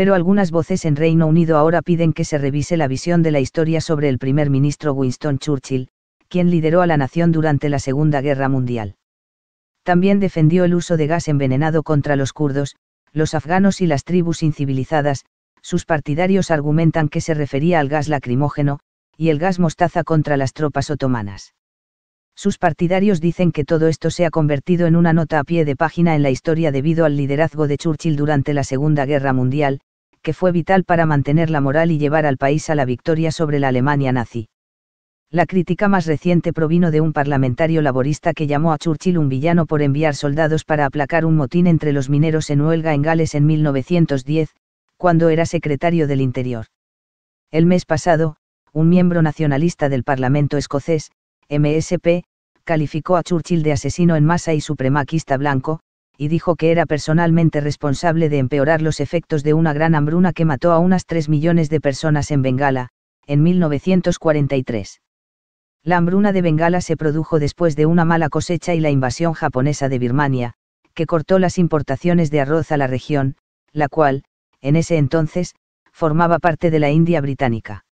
pero algunas voces en Reino Unido ahora piden que se revise la visión de la historia sobre el primer ministro Winston Churchill, quien lideró a la nación durante la Segunda Guerra Mundial. También defendió el uso de gas envenenado contra los kurdos, los afganos y las tribus incivilizadas, sus partidarios argumentan que se refería al gas lacrimógeno, y el gas mostaza contra las tropas otomanas. Sus partidarios dicen que todo esto se ha convertido en una nota a pie de página en la historia debido al liderazgo de Churchill durante la Segunda Guerra Mundial, que fue vital para mantener la moral y llevar al país a la victoria sobre la Alemania nazi. La crítica más reciente provino de un parlamentario laborista que llamó a Churchill un villano por enviar soldados para aplacar un motín entre los mineros en huelga en Gales en 1910, cuando era secretario del Interior. El mes pasado, un miembro nacionalista del Parlamento escocés, MSP, calificó a Churchill de asesino en masa y supremaquista blanco, y dijo que era personalmente responsable de empeorar los efectos de una gran hambruna que mató a unas 3 millones de personas en Bengala, en 1943. La hambruna de Bengala se produjo después de una mala cosecha y la invasión japonesa de Birmania, que cortó las importaciones de arroz a la región, la cual, en ese entonces, formaba parte de la India británica.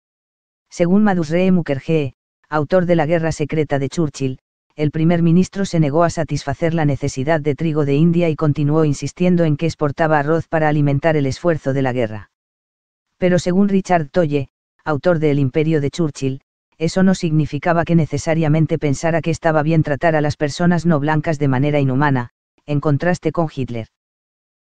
Según Madhusree Mukherjee, autor de La guerra secreta de Churchill, el primer ministro se negó a satisfacer la necesidad de trigo de India y continuó insistiendo en que exportaba arroz para alimentar el esfuerzo de la guerra. Pero según Richard Toye, autor de El Imperio de Churchill, eso no significaba que necesariamente pensara que estaba bien tratar a las personas no blancas de manera inhumana, en contraste con Hitler.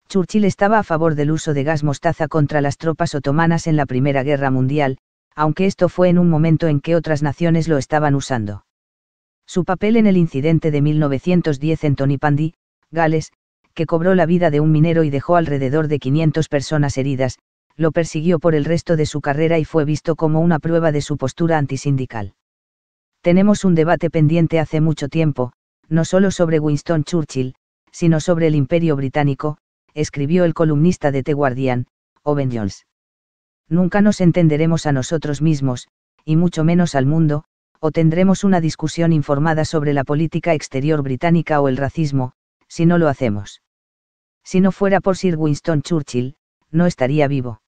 Churchill estaba a favor del uso de gas mostaza contra las tropas otomanas en la Primera Guerra Mundial, aunque esto fue en un momento en que otras naciones lo estaban usando. Su papel en el incidente de 1910 en Tony Pandy, Gales, que cobró la vida de un minero y dejó alrededor de 500 personas heridas, lo persiguió por el resto de su carrera y fue visto como una prueba de su postura antisindical. Tenemos un debate pendiente hace mucho tiempo, no solo sobre Winston Churchill, sino sobre el imperio británico, escribió el columnista de The Guardian, Owen Jones. Nunca nos entenderemos a nosotros mismos, y mucho menos al mundo, o tendremos una discusión informada sobre la política exterior británica o el racismo, si no lo hacemos. Si no fuera por Sir Winston Churchill, no estaría vivo.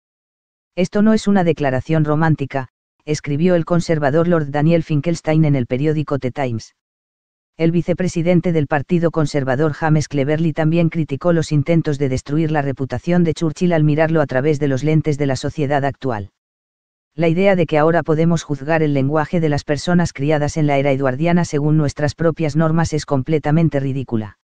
Esto no es una declaración romántica, escribió el conservador Lord Daniel Finkelstein en el periódico The Times. El vicepresidente del Partido Conservador James Cleverly también criticó los intentos de destruir la reputación de Churchill al mirarlo a través de los lentes de la sociedad actual la idea de que ahora podemos juzgar el lenguaje de las personas criadas en la era eduardiana según nuestras propias normas es completamente ridícula.